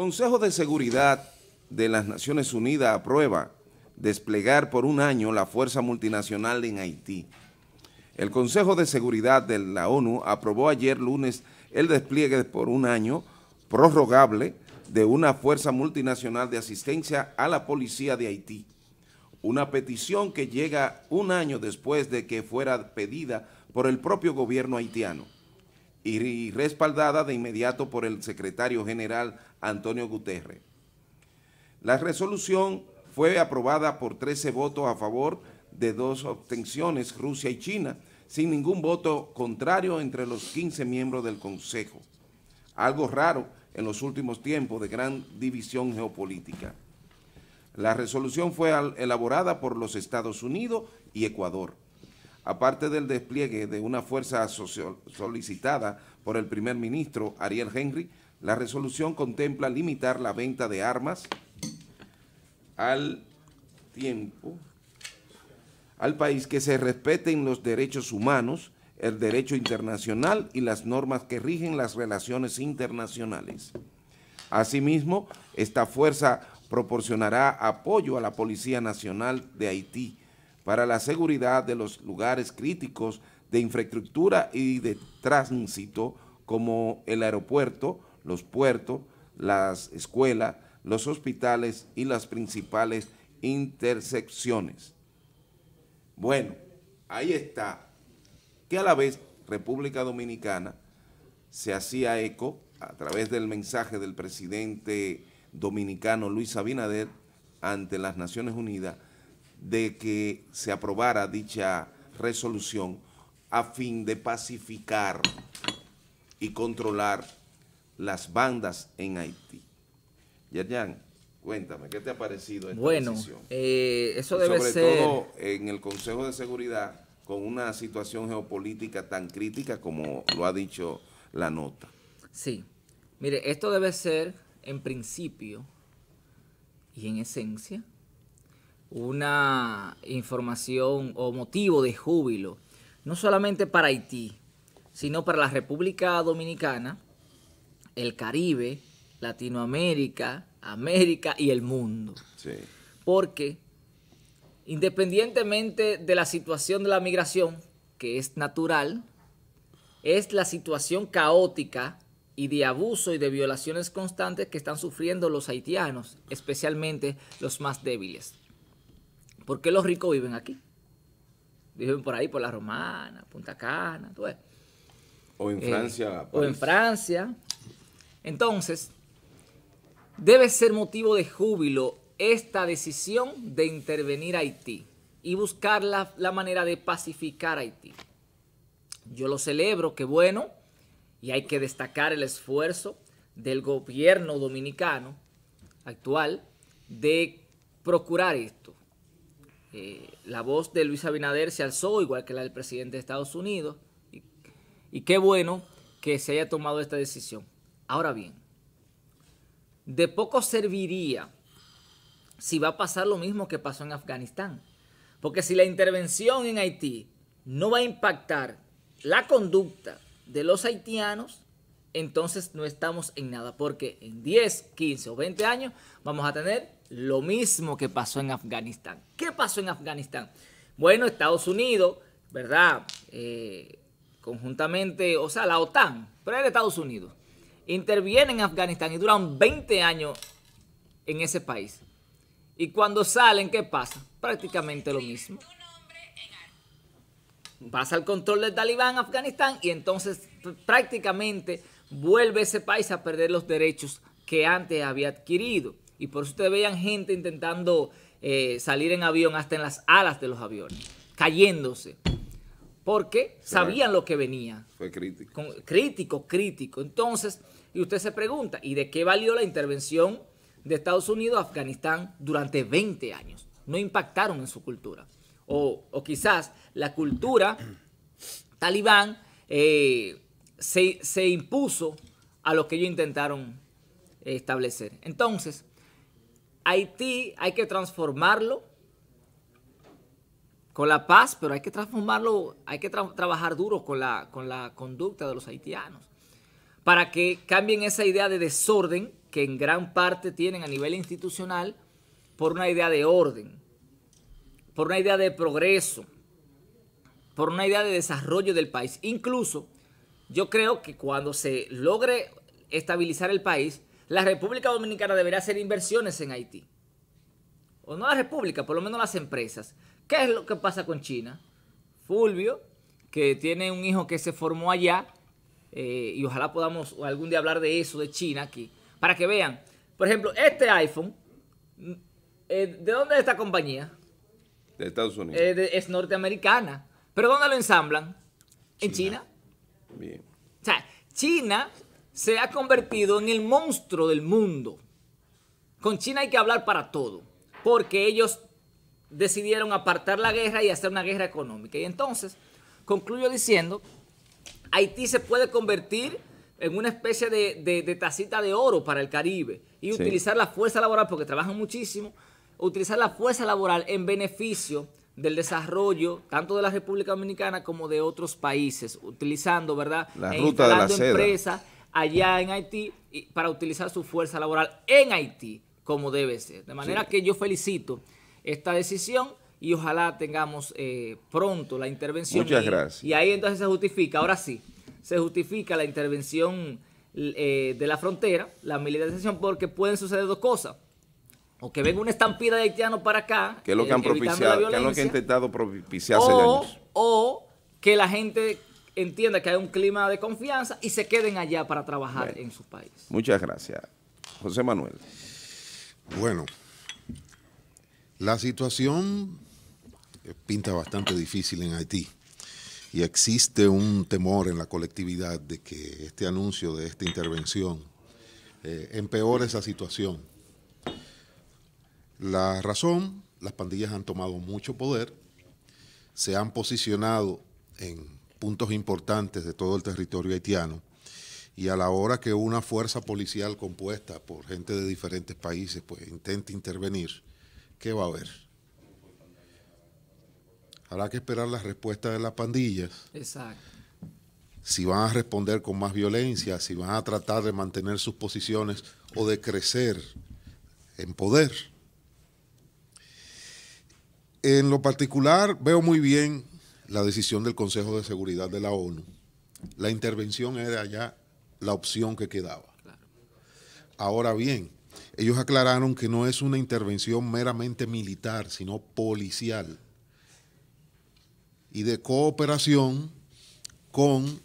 Consejo de Seguridad de las Naciones Unidas aprueba desplegar por un año la fuerza multinacional en Haití. El Consejo de Seguridad de la ONU aprobó ayer lunes el despliegue por un año prorrogable de una fuerza multinacional de asistencia a la policía de Haití, una petición que llega un año después de que fuera pedida por el propio gobierno haitiano y respaldada de inmediato por el secretario general Antonio Guterres. La resolución fue aprobada por 13 votos a favor de dos abstenciones, Rusia y China, sin ningún voto contrario entre los 15 miembros del Consejo. Algo raro en los últimos tiempos de gran división geopolítica. La resolución fue elaborada por los Estados Unidos y Ecuador aparte del despliegue de una fuerza solicitada por el primer ministro Ariel Henry, la resolución contempla limitar la venta de armas al tiempo al país que se respeten los derechos humanos, el derecho internacional y las normas que rigen las relaciones internacionales. Asimismo, esta fuerza proporcionará apoyo a la Policía Nacional de Haití, para la seguridad de los lugares críticos de infraestructura y de tránsito como el aeropuerto, los puertos, las escuelas, los hospitales y las principales intersecciones. Bueno, ahí está, que a la vez República Dominicana se hacía eco a través del mensaje del presidente dominicano Luis Abinader ante las Naciones Unidas de que se aprobara dicha resolución a fin de pacificar y controlar las bandas en Haití. Yerjan, cuéntame, ¿qué te ha parecido esta decisión? Bueno, eh, eso debe ser... Sobre todo en el Consejo de Seguridad, con una situación geopolítica tan crítica como lo ha dicho la nota. Sí, mire, esto debe ser, en principio y en esencia, una información o motivo de júbilo, no solamente para Haití, sino para la República Dominicana, el Caribe, Latinoamérica, América y el mundo. Porque independientemente de la situación de la migración, que es natural, es la situación caótica y de abuso y de violaciones constantes que están sufriendo los haitianos, especialmente los más débiles. ¿Por qué los ricos viven aquí? Viven por ahí, por la Romana, Punta Cana, todo eso. O en eh, Francia. O en Francia. Entonces, debe ser motivo de júbilo esta decisión de intervenir Haití y buscar la, la manera de pacificar Haití. Yo lo celebro, qué bueno, y hay que destacar el esfuerzo del gobierno dominicano actual de procurar esto. Eh, la voz de Luis Abinader se alzó, igual que la del presidente de Estados Unidos, y qué bueno que se haya tomado esta decisión. Ahora bien, de poco serviría si va a pasar lo mismo que pasó en Afganistán, porque si la intervención en Haití no va a impactar la conducta de los haitianos, entonces no estamos en nada, porque en 10, 15 o 20 años vamos a tener lo mismo que pasó en Afganistán. ¿Qué pasó en Afganistán? Bueno, Estados Unidos, ¿verdad? Eh, conjuntamente, o sea, la OTAN, pero era Estados Unidos, interviene en Afganistán y duran 20 años en ese país. Y cuando salen, ¿qué pasa? Prácticamente lo mismo. Pasa el control del talibán en Afganistán y entonces prácticamente vuelve ese país a perder los derechos que antes había adquirido. Y por eso ustedes veían gente intentando eh, salir en avión hasta en las alas de los aviones, cayéndose. Porque sabían lo que venía. Fue crítico. crítico, crítico. Entonces, y usted se pregunta, ¿y de qué valió la intervención de Estados Unidos a Afganistán durante 20 años? No impactaron en su cultura. O, quizás la cultura talibán eh, se, impuso a lo que ellos intentaron establecer. Entonces, Haití hay que transformarlo con la paz, pero hay que transformarlo, hay que trabajar duro con la, con la conducta de los haitianos para que cambien esa idea de desorden que en gran parte tienen a nivel institucional por una idea de orden, por una idea de progreso, por una idea de desarrollo del país. Incluso yo creo que cuando se logre estabilizar el país, la República Dominicana deberá hacer inversiones en Haití. O no la República, por lo menos las empresas. ¿Qué es lo que pasa con China? Fulvio, que tiene un hijo que se formó allá, eh, y ojalá podamos algún día hablar de eso, de China aquí, para que vean. Por ejemplo, este iPhone, mm, eh, ¿de dónde es esta compañía? De Estados Unidos. Eh, es norteamericana. ¿Pero dónde lo ensamblan? ¿En China? O sea, China se ha convertido en el monstruo del mundo. Con China hay que hablar para todo, porque ellos decidieron apartar la guerra y hacer una guerra económica. Y entonces, concluyo diciendo, Haití se puede convertir en una especie de, tacita de oro para el Caribe y utilizar la fuerza laboral, porque trabajan muchísimo, utilizar la fuerza laboral en beneficio del desarrollo, tanto de la República Dominicana como de otros países, utilizando, ¿verdad? La e ruta de la empresas allá en Haití para utilizar su fuerza laboral en Haití, como debe ser. De manera que yo felicito esta decisión y ojalá tengamos eh, pronto la intervención. y, gracias. Y ahí entonces se justifica, ahora sí, se justifica la intervención eh, de la frontera, la militarización, porque pueden suceder dos cosas o que venga una estampida de haitianos para acá. Que es lo que eh, han propiciado, que es lo que han intentado propiciar o, O que la gente entienda que hay un clima de confianza y se queden allá para trabajar en su país. Muchas gracias. José Manuel. Bueno, la situación eh, pinta bastante difícil en Haití y existe un temor en la colectividad de que este anuncio de esta intervención eh, empeore esa situación la razón, las pandillas han tomado mucho poder, se han posicionado en puntos importantes de todo el territorio haitiano y a la hora que una fuerza policial compuesta por gente de diferentes países pues intente intervenir, ¿qué va a haber? Habrá que esperar las respuestas de las pandillas. Exacto. Si van a responder con más violencia, si van a tratar de mantener sus posiciones o de crecer en poder. En lo particular, veo muy bien la decisión del Consejo de Seguridad de la ONU. La intervención era ya la opción que quedaba. Ahora bien, ellos aclararon que no es una intervención meramente militar, sino policial y de cooperación con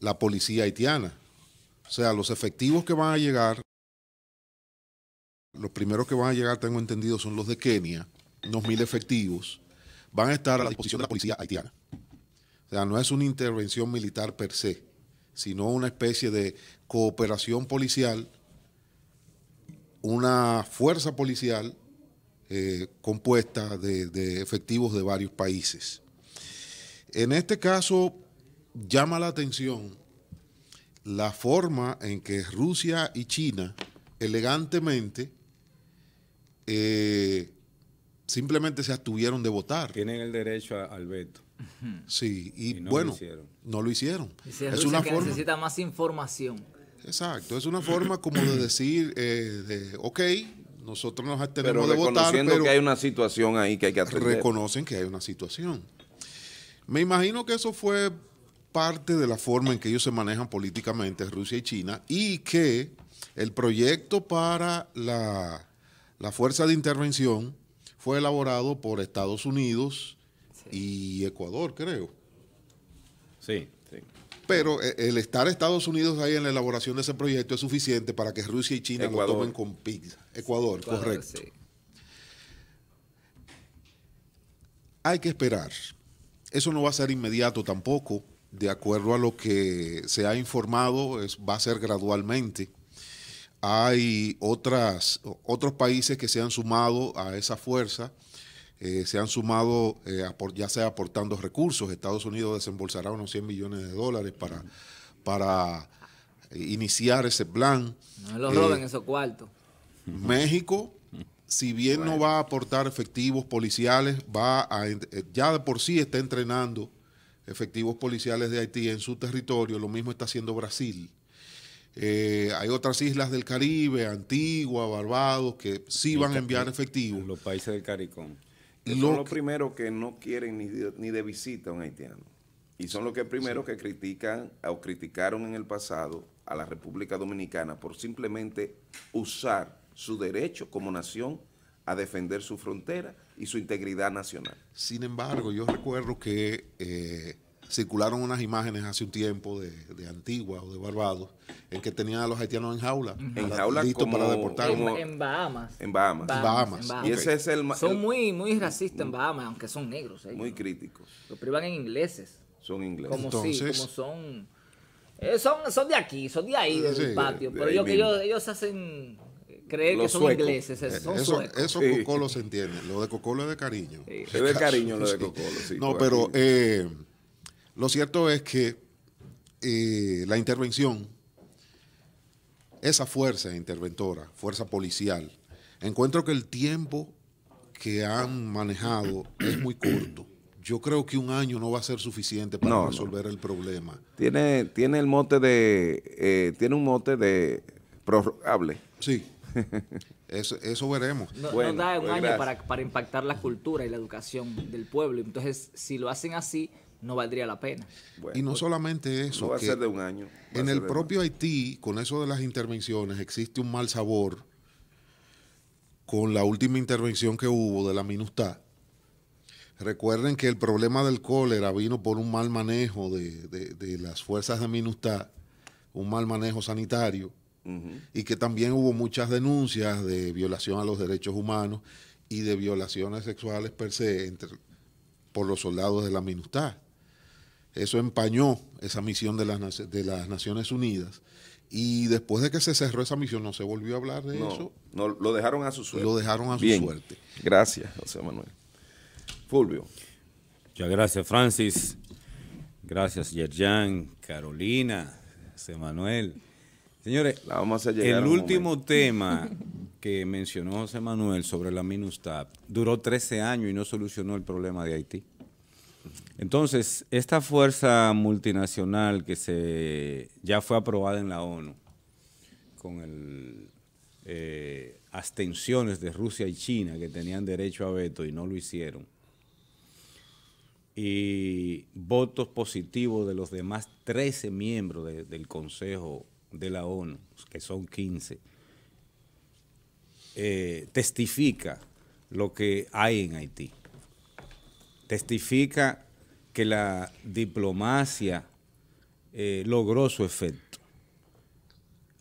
la policía haitiana. O sea, los efectivos que van a llegar, los primeros que van a llegar, tengo entendido, son los de Kenia unos mil efectivos, van a estar a la disposición de la policía haitiana. O sea, no es una intervención militar per se, sino una especie de cooperación policial, una fuerza policial eh, compuesta de, efectivos de varios países. En este caso, llama la atención la forma en que Rusia y China elegantemente eh, simplemente se abstuvieron de votar. Tienen el derecho al veto. Sí, y, bueno, no lo hicieron. es una que forma... necesita más información. Exacto, es una forma como de decir, eh, de, ok, nosotros nos abstenemos de votar. Pero que hay una situación ahí que hay que atender. Reconocen que hay una situación. Me imagino que eso fue parte de la forma en que ellos se manejan políticamente, Rusia y China, y que el proyecto para la, la fuerza de intervención fue elaborado por Estados Unidos y Ecuador, creo. Sí, sí. Pero eh, el estar Estados Unidos ahí en la elaboración de ese proyecto es suficiente para que Rusia y China lo tomen con pizza. Ecuador, correcto. Hay que esperar. Eso no va a ser inmediato tampoco. De acuerdo a lo que se ha informado, va a ser gradualmente. Hay otras, otros países que se han sumado a esa fuerza, eh, se han sumado eh, ya sea aportando recursos. Estados Unidos desembolsará unos 100 millones de dólares para, para iniciar ese plan. No lo roben eh, esos cuartos. México, si bien no va a aportar efectivos policiales, va a, ya de por sí está entrenando efectivos policiales de Haití en su territorio, lo mismo está haciendo Brasil. Eh, hay otras islas del Caribe, Antigua, Barbados, que sí van a enviar efectivo. Los países del Caricón. Y son los primeros que no quieren ni de, visita a un haitiano. Y son los que primero que critican o criticaron en el pasado a la República Dominicana por simplemente usar su derecho como nación a defender su frontera y su integridad nacional. Sin embargo, yo recuerdo que eh, circularon unas imágenes hace un tiempo de, de Antigua o de Barbados, en que tenían a los haitianos en jaula. En jaula listo como, para deportar. En, en, Bahamas. En Bahamas. Y ese es el... Son muy, muy racistas en Bahamas, aunque son negros. Ellos, eh. muy críticos. Lo privan en ingleses. Son ingleses. Como Entonces, como son... Eh, son, son de aquí, son de ahí, de sí, patio. pero ellos, ellos, ellos hacen creer que son ingleses, son eso, Eso Cocolo se entiende, lo de Cocolo es de cariño. Es de cariño lo de Cocolo, sí. No, pues pero eh, lo cierto es que eh, la intervención, esa fuerza interventora, fuerza policial, encuentro que el tiempo que han manejado es muy corto. Yo creo que un año no va a ser suficiente para resolver el problema. Tiene, tiene el mote de, eh, tiene un mote de prorrogable. Sí. Eso, veremos. No, da un pues año para, para, impactar la cultura y la educación del pueblo. Entonces, si lo hacen así, no valdría la pena. y no pues, solamente eso. va de un año. En el propio Haití, con eso de las intervenciones, existe un mal sabor con la última intervención que hubo de la MINUSTA. Recuerden que el problema del cólera vino por un mal manejo de, las fuerzas de MINUSTA, un mal manejo sanitario, y que también hubo muchas denuncias de violación a los derechos humanos y de violaciones sexuales per se entre, por los soldados de la MINUSTA. Eso empañó esa misión de las, de las Naciones Unidas. Y después de que se cerró esa misión, no se volvió a hablar de eso. No, lo dejaron a su suerte. Lo dejaron a su Bien. Gracias, José Manuel. Fulvio. Muchas gracias, Francis. Gracias, Yerjan, Carolina, José Manuel. Señores, el último tema que mencionó José Manuel sobre la MINUSTAP duró 13 años y no solucionó el problema de Haití. Entonces, esta fuerza multinacional que se ya fue aprobada en la ONU con el, eh, abstenciones de Rusia y China que tenían derecho a veto y no lo hicieron, y votos positivos de los demás 13 miembros del Consejo de la ONU, que son 15, eh, testifica lo que hay en Haití testifica que la diplomacia eh, logró su efecto.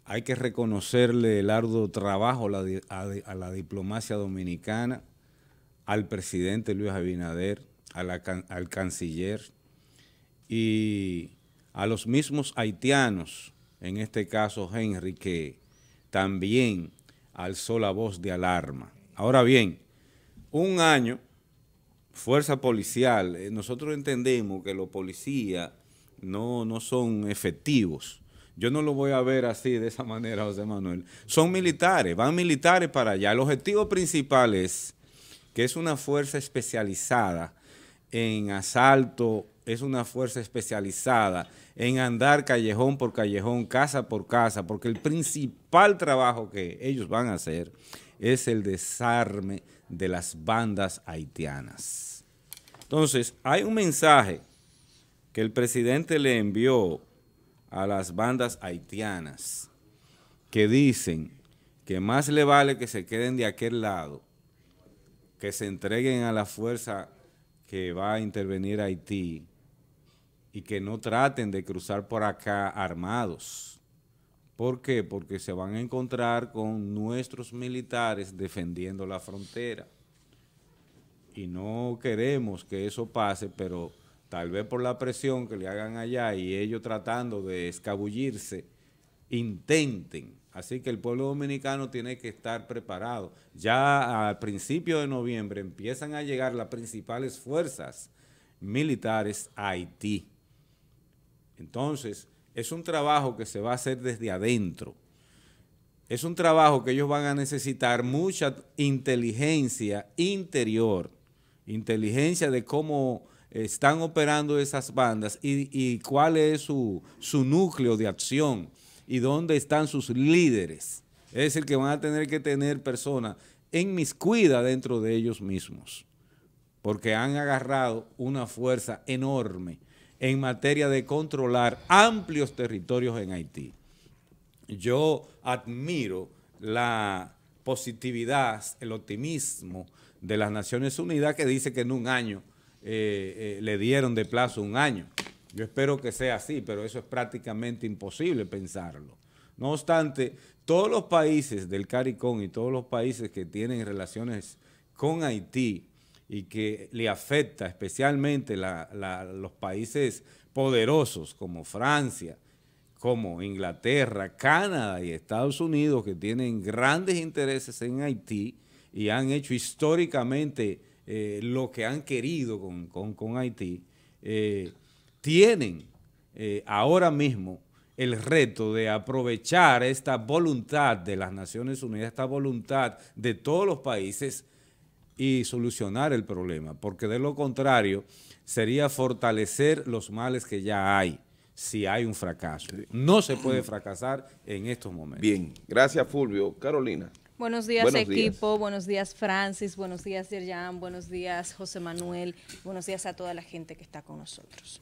Hay que reconocerle el arduo trabajo a la, diplomacia dominicana, al presidente Luis Abinader, al canciller y a los mismos haitianos, en este caso Henry, que también alzó la voz de alarma. Ahora bien, un año fuerza policial, eh, nosotros entendemos que los policías no, no son efectivos. Yo no lo voy a ver así, de esa manera, José Manuel. Son militares, van militares para allá. El objetivo principal es que es una fuerza especializada en asalto, es una fuerza especializada en andar callejón por callejón, casa por casa, porque el principal trabajo que ellos van a hacer es el desarme de las bandas haitianas. Entonces, hay un mensaje que el presidente le envió a las bandas haitianas que dicen que más le vale que se queden de aquel lado, que se entreguen a la fuerza que va a intervenir Haití y que no traten de cruzar por acá armados. ¿Por qué? Porque se van a encontrar con nuestros militares defendiendo la frontera y no queremos que eso pase, pero tal vez por la presión que le hagan allá y ellos tratando de escabullirse, intenten. Así que el pueblo dominicano tiene que estar preparado. Ya al principio de noviembre empiezan a llegar las principales fuerzas militares a Haití. Entonces, es un trabajo que se va a hacer desde adentro. Es un trabajo que ellos van a necesitar mucha inteligencia interior inteligencia de cómo eh, están operando esas bandas y, cuál es su, núcleo de acción y dónde están sus líderes. Es el que van a tener que tener personas en miscuida dentro de ellos mismos, porque han agarrado una fuerza enorme en materia de controlar amplios territorios en Haití. Yo admiro la positividad, el optimismo, de las Naciones Unidas que dice que en un año eh, eh, le dieron de plazo un año. Yo espero que sea así, pero eso es prácticamente imposible pensarlo. No obstante, todos los países del CARICOM y todos los países que tienen relaciones con Haití y que le afecta especialmente los países poderosos como Francia, como Inglaterra, Canadá y Estados Unidos, que tienen grandes intereses en Haití, y han hecho históricamente eh, lo que han querido con, Haití, eh, tienen eh, ahora mismo el reto de aprovechar esta voluntad de las Naciones Unidas, esta voluntad de todos los países y solucionar el problema, porque de lo contrario sería fortalecer los males que ya hay si hay un fracaso. No se puede fracasar en estos momentos. Bien, gracias Fulvio. Carolina. Buenos días equipo, buenos días Francis, buenos días Yerjan, buenos días José Manuel, buenos días a toda la gente que está con nosotros.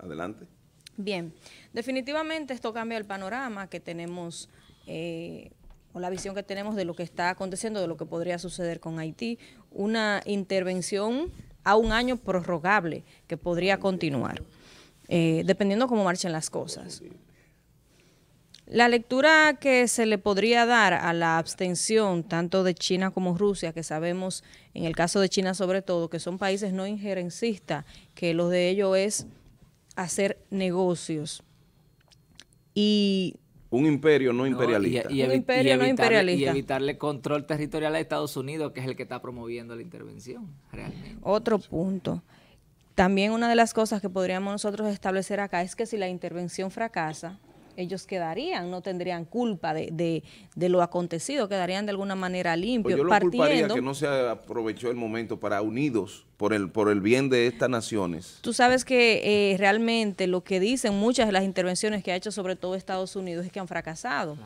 Adelante. Bien, definitivamente esto cambia el panorama que tenemos eh, o la visión que tenemos de lo que está aconteciendo, de lo que podría suceder con Haití, una intervención a un año prorrogable que podría continuar, eh, dependiendo cómo marchen las cosas. La lectura que se le podría dar a la abstención tanto de China como Rusia, que sabemos en el caso de China sobre todo, que son países no injerencistas, que lo de ellos es hacer negocios. Y un imperio no imperialista. y, un imperio no imperialista. Y evitarle control territorial a Estados Unidos, que es el que está promoviendo la intervención, realmente. Otro punto. También una de las cosas que podríamos nosotros establecer acá es que si la intervención fracasa, ellos quedarían, no tendrían culpa de, de, lo acontecido, quedarían de alguna manera pues limpios. yo lo culparía que no se aprovechó el momento para unidos por el, por el bien de estas naciones. Tú sabes que eh, realmente lo que dicen muchas de las intervenciones que ha hecho sobre todo Estados Unidos es que han fracasado.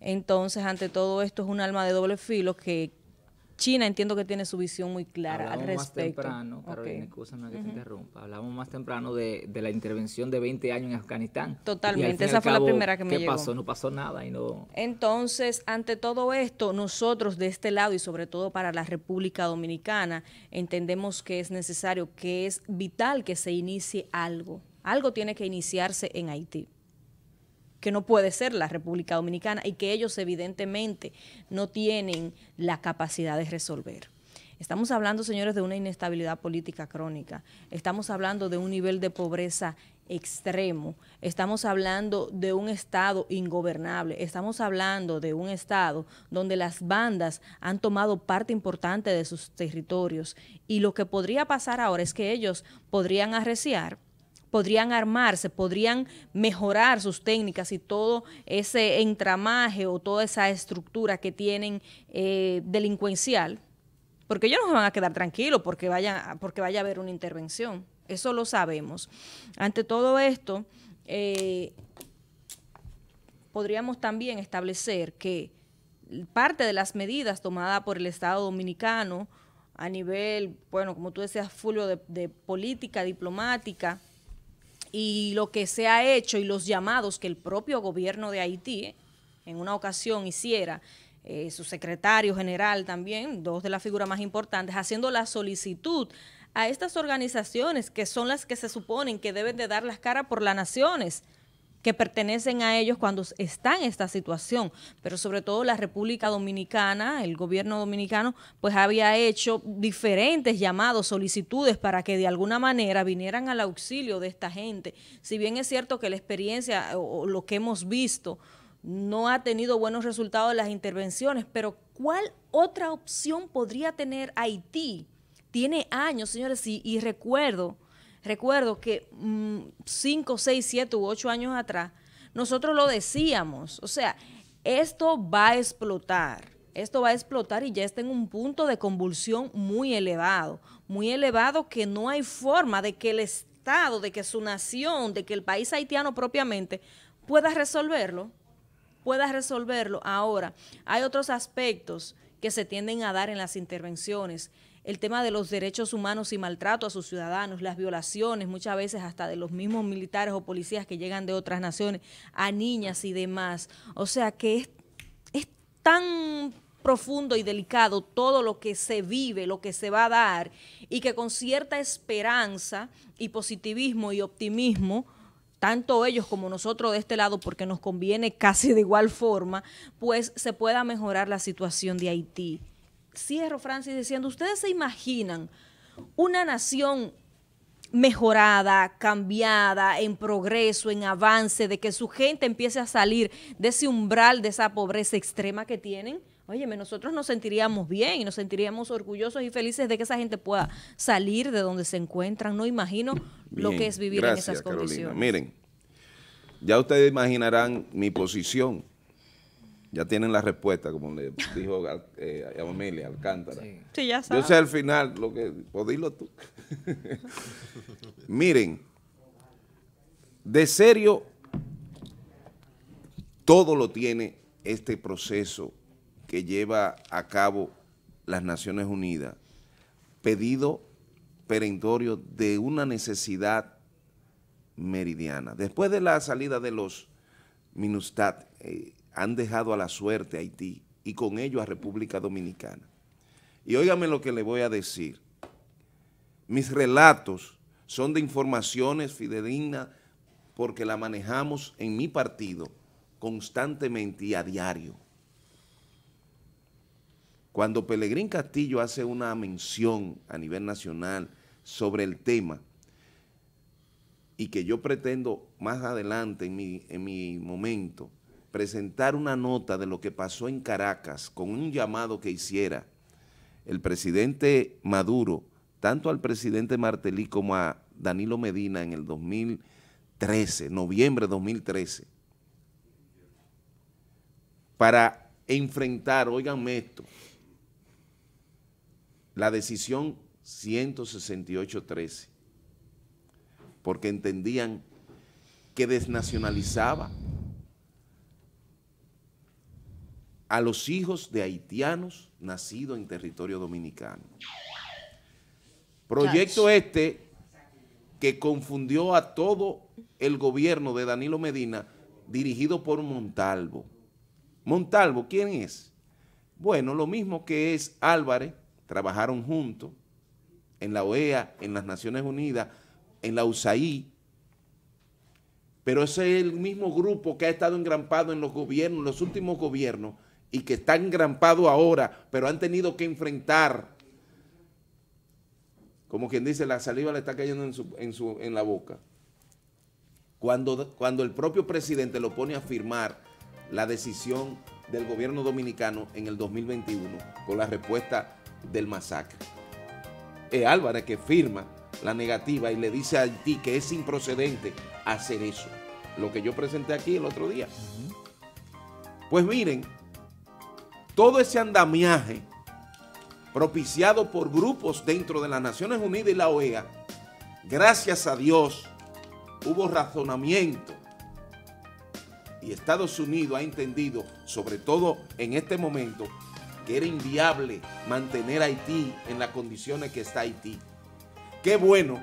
Entonces, ante todo esto es un alma de doble filo que China entiendo que tiene su visión muy clara al respecto. Más temprano, que te interrumpa. Hablamos más temprano de, la intervención de 20 años en Afganistán. Totalmente, esa fue la primera que me ¿qué pasó? No pasó nada y no. Entonces, ante todo esto, nosotros de este lado y sobre todo para la República Dominicana, entendemos que es necesario, que es vital que se inicie algo. Algo tiene que iniciarse en Haití que no puede ser la República Dominicana y que ellos evidentemente no tienen la capacidad de resolver. Estamos hablando, señores, de una inestabilidad política crónica. Estamos hablando de un nivel de pobreza extremo. Estamos hablando de un Estado ingobernable. Estamos hablando de un Estado donde las bandas han tomado parte importante de sus territorios. Y lo que podría pasar ahora es que ellos podrían arreciar podrían armarse, podrían mejorar sus técnicas y todo ese entramaje o toda esa estructura que tienen eh, delincuencial, porque ellos no se van a quedar tranquilos porque vaya, porque vaya a haber una intervención. Eso lo sabemos. Ante todo esto, eh, podríamos también establecer que parte de las medidas tomadas por el Estado dominicano a nivel, bueno, como tú decías, Fulvio, de política diplomática, y lo que se ha hecho y los llamados que el propio gobierno de Haití en una ocasión hiciera, eh, su secretario general también, dos de las figuras más importantes, haciendo la solicitud a estas organizaciones que son las que se suponen que deben de dar las caras por las naciones que pertenecen a ellos cuando están en esta situación. Pero sobre todo la República Dominicana, el gobierno dominicano, pues había hecho diferentes llamados, solicitudes para que de alguna manera vinieran al auxilio de esta gente. Si bien es cierto que la experiencia o lo que hemos visto no ha tenido buenos resultados en las intervenciones, pero ¿cuál otra opción podría tener Haití? Tiene años, señores, y recuerdo Recuerdo que 5, 6, 7 u 8 años atrás, nosotros lo decíamos, o sea, esto va a explotar, esto va a explotar y ya está en un punto de convulsión muy elevado, muy elevado que no hay forma de que el Estado, de que su nación, de que el país haitiano propiamente pueda resolverlo, pueda resolverlo. Ahora, hay otros aspectos que se tienden a dar en las intervenciones el tema de los derechos humanos y maltrato a sus ciudadanos, las violaciones muchas veces hasta de los mismos militares o policías que llegan de otras naciones a niñas y demás. O sea que es, tan profundo y delicado todo lo que se vive, lo que se va a dar, y que con cierta esperanza y positivismo y optimismo, tanto ellos como nosotros de este lado, porque nos conviene casi de igual forma, pues se pueda mejorar la situación de Haití cierro, Francis, diciendo, ¿ustedes se imaginan una nación mejorada, cambiada, en progreso, en avance, de que su gente empiece a salir de ese umbral, de esa pobreza extrema que tienen? Óyeme, nosotros nos sentiríamos bien y nos sentiríamos orgullosos y felices de que esa gente pueda salir de donde se encuentran. No imagino lo que es vivir en esas condiciones. Miren, ya ustedes imaginarán mi posición ya tienen la respuesta, como le dijo a eh, Amelia Alcántara. Sí. ya Yo sé al final lo que... O tú. Miren, de serio, todo lo tiene este proceso que lleva a cabo las Naciones Unidas, pedido perentorio de una necesidad meridiana. Después de la salida de los MINUSTAT, eh, han dejado a la suerte a Haití y con ello a República Dominicana. Y óigame lo que le voy a decir. Mis relatos son de informaciones fidedignas porque la manejamos en mi partido constantemente y a diario. Cuando Pelegrín Castillo hace una mención a nivel nacional sobre el tema y que yo pretendo más adelante en mi, en mi momento presentar una nota de lo que pasó en Caracas con un llamado que hiciera el presidente Maduro, tanto al presidente Martelí como a Danilo Medina en el 2013, noviembre de 2013, para enfrentar, oiganme esto, la decisión 168-13, porque entendían que desnacionalizaba a los hijos de haitianos nacidos en territorio dominicano. Proyecto este que confundió a todo el gobierno de Danilo Medina, dirigido por Montalvo. Montalvo, ¿quién es? Bueno, lo mismo que es Álvarez, trabajaron juntos en la OEA, en las Naciones Unidas, en la USAID, pero ese es el mismo grupo que ha estado engrampado en los gobiernos, en los últimos gobiernos, y que están engrampados ahora, pero han tenido que enfrentar, como quien dice, la saliva le está cayendo en, su, en, la boca. Cuando, cuando el propio presidente lo pone a firmar la decisión del gobierno dominicano en el 2021 con la respuesta del masacre. Es Álvarez que firma la negativa y le dice a ti que es improcedente hacer eso. Lo que yo presenté aquí el otro día. Pues miren, todo ese andamiaje propiciado por grupos dentro de las Naciones Unidas y la OEA, gracias a Dios hubo razonamiento y Estados Unidos ha entendido, sobre todo en este momento, que era inviable mantener a Haití en las condiciones que está Haití. Qué bueno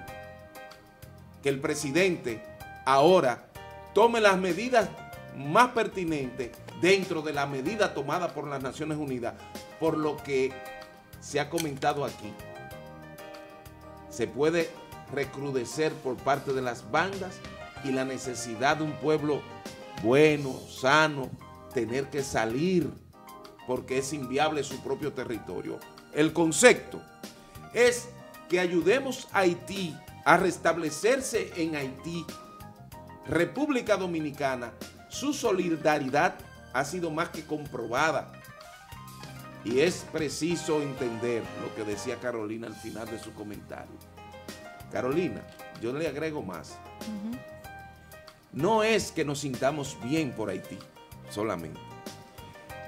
que el presidente ahora tome las medidas más pertinentes dentro de la medida tomada por las Naciones Unidas, por lo que se ha comentado aquí. Se puede recrudecer por parte de las bandas y la necesidad de un pueblo bueno, sano, tener que salir porque es inviable su propio territorio. El concepto es que ayudemos a Haití a restablecerse en Haití, República Dominicana, su solidaridad ha sido más que comprobada. Y es preciso entender lo que decía Carolina al final de su comentario. Carolina, yo le agrego más. No es que nos sintamos bien por Haití solamente.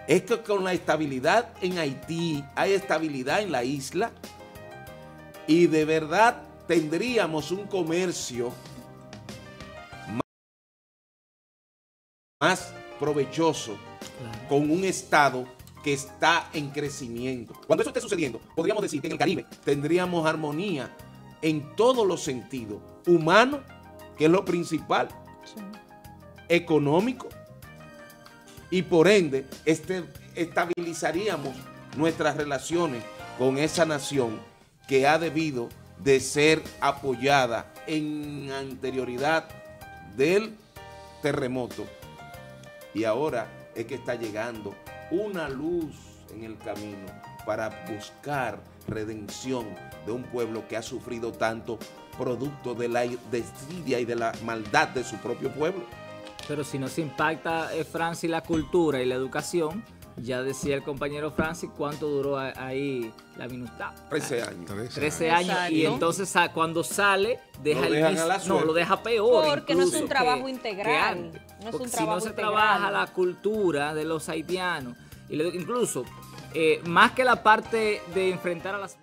Es que con la estabilidad en Haití hay estabilidad en la isla y de verdad tendríamos un comercio provechoso con un Estado que está en crecimiento. Cuando eso esté sucediendo, podríamos decir que en el Caribe tendríamos armonía en todos los sentidos, humano, que es lo principal, económico, y por ende este, estabilizaríamos nuestras relaciones con esa nación que ha debido de ser apoyada en anterioridad del terremoto y ahora es que está llegando una luz en el camino para buscar redención de un pueblo que ha sufrido tanto producto de la desidia y de la maldad de su propio pueblo. Pero si no se impacta, eh, Francia y la cultura y la educación, ya decía el compañero Francis cuánto duró ahí la minuta. Trece ah, años. Trece años. Y entonces ah, cuando sale, deja No, lo deja peor. Porque no es un trabajo integral. no es un si no se trabaja la cultura de los haitianos, y incluso eh, más que la parte de enfrentar a las...